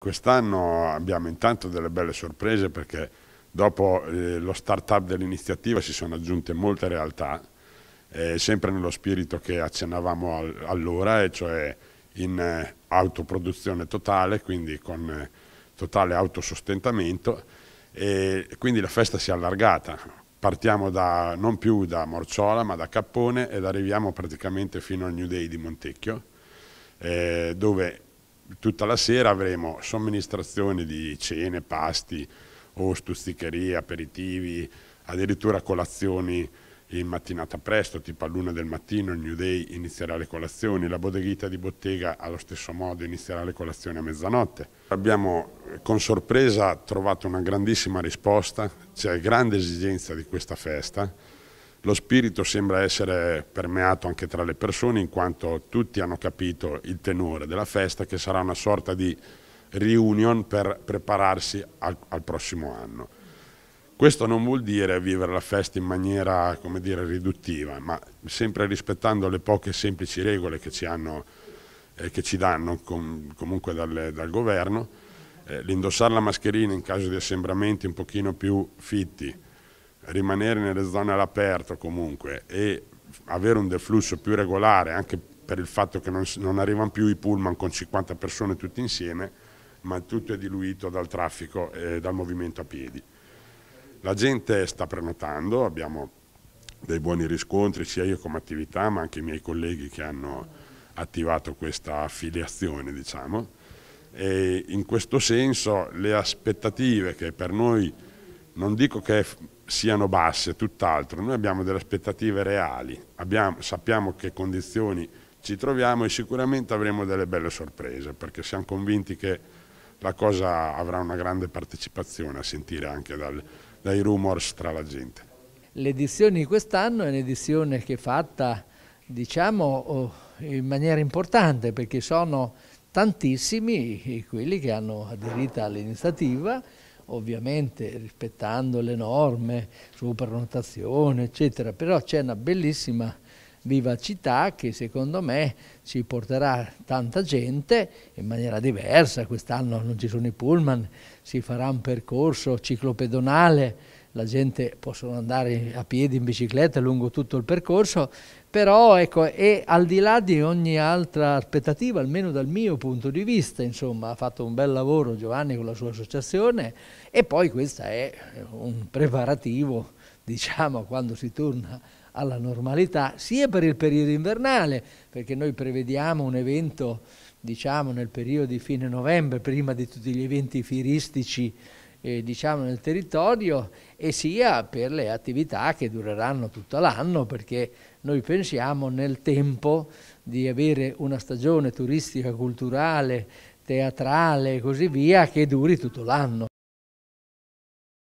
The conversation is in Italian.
Quest'anno abbiamo intanto delle belle sorprese perché dopo eh, lo start-up dell'iniziativa si sono aggiunte molte realtà, eh, sempre nello spirito che accennavamo al, allora, e cioè in eh, autoproduzione totale, quindi con eh, totale autosostentamento, e quindi la festa si è allargata. Partiamo da, non più da Morciola ma da Cappone ed arriviamo praticamente fino al New Day di Montecchio, eh, dove tutta la sera avremo somministrazione di cene, pasti o stuzzicherie, aperitivi, addirittura colazioni in mattinata presto, tipo all'una del mattino il New Day inizierà le colazioni, la bodeghita di bottega allo stesso modo inizierà le colazioni a mezzanotte. Abbiamo con sorpresa trovato una grandissima risposta, c'è grande esigenza di questa festa, lo spirito sembra essere permeato anche tra le persone in quanto tutti hanno capito il tenore della festa che sarà una sorta di reunion per prepararsi al, al prossimo anno. Questo non vuol dire vivere la festa in maniera come dire, riduttiva, ma sempre rispettando le poche semplici regole che ci, hanno, eh, che ci danno com, comunque dal, dal governo, eh, l'indossare la mascherina in caso di assembramenti un pochino più fitti, rimanere nelle zone all'aperto comunque e avere un deflusso più regolare anche per il fatto che non, non arrivano più i pullman con 50 persone tutti insieme, ma tutto è diluito dal traffico e dal movimento a piedi. La gente sta prenotando, abbiamo dei buoni riscontri sia io come attività ma anche i miei colleghi che hanno attivato questa affiliazione diciamo e in questo senso le aspettative che per noi non dico che siano basse, tutt'altro, noi abbiamo delle aspettative reali, abbiamo, sappiamo che condizioni ci troviamo e sicuramente avremo delle belle sorprese perché siamo convinti che la cosa avrà una grande partecipazione a sentire anche dal, dai rumors tra la gente. L'edizione di quest'anno è un'edizione che è fatta diciamo oh, in maniera importante perché sono tantissimi quelli che hanno aderito all'iniziativa ovviamente rispettando le norme su prenotazione, eccetera, però c'è una bellissima vivacità che secondo me ci porterà tanta gente in maniera diversa, quest'anno non ci sono i pullman, si farà un percorso ciclopedonale la gente possono andare a piedi, in bicicletta lungo tutto il percorso, però ecco, è al di là di ogni altra aspettativa, almeno dal mio punto di vista, insomma, ha fatto un bel lavoro Giovanni con la sua associazione e poi questo è un preparativo, diciamo, quando si torna alla normalità, sia per il periodo invernale, perché noi prevediamo un evento, diciamo, nel periodo di fine novembre, prima di tutti gli eventi fieristici eh, diciamo, nel territorio e sia per le attività che dureranno tutto l'anno perché noi pensiamo nel tempo di avere una stagione turistica, culturale, teatrale e così via che duri tutto l'anno.